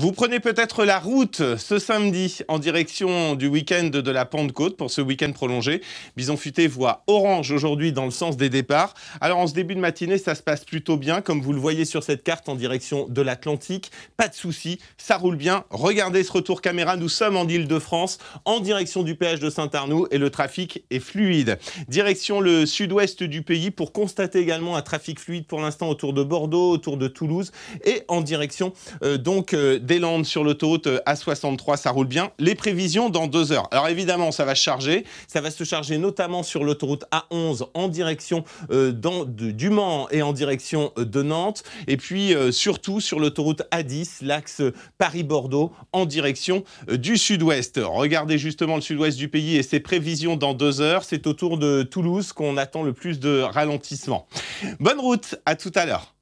Vous prenez peut-être la route ce samedi en direction du week-end de la Pentecôte pour ce week-end prolongé. Bison Futé voit orange aujourd'hui dans le sens des départs. Alors en ce début de matinée, ça se passe plutôt bien, comme vous le voyez sur cette carte en direction de l'Atlantique. Pas de souci, ça roule bien. Regardez ce retour caméra, nous sommes en ile de france en direction du péage de Saint-Arnoux et le trafic est fluide. Direction le sud-ouest du pays pour constater également un trafic fluide pour l'instant autour de Bordeaux, autour de Toulouse et en direction euh, donc euh, des Landes sur l'autoroute euh, A63, ça roule bien. Les prévisions dans deux heures. Alors évidemment, ça va charger. Ça va se charger notamment sur l'autoroute A11 en direction euh, du Mans et en direction euh, de Nantes. Et puis surtout sur l'autoroute A10, l'axe Paris-Bordeaux en direction du sud-ouest. Regardez justement le sud-ouest du pays et ses prévisions dans deux heures. C'est autour de Toulouse qu'on attend le plus de ralentissement. Bonne route, à tout à l'heure.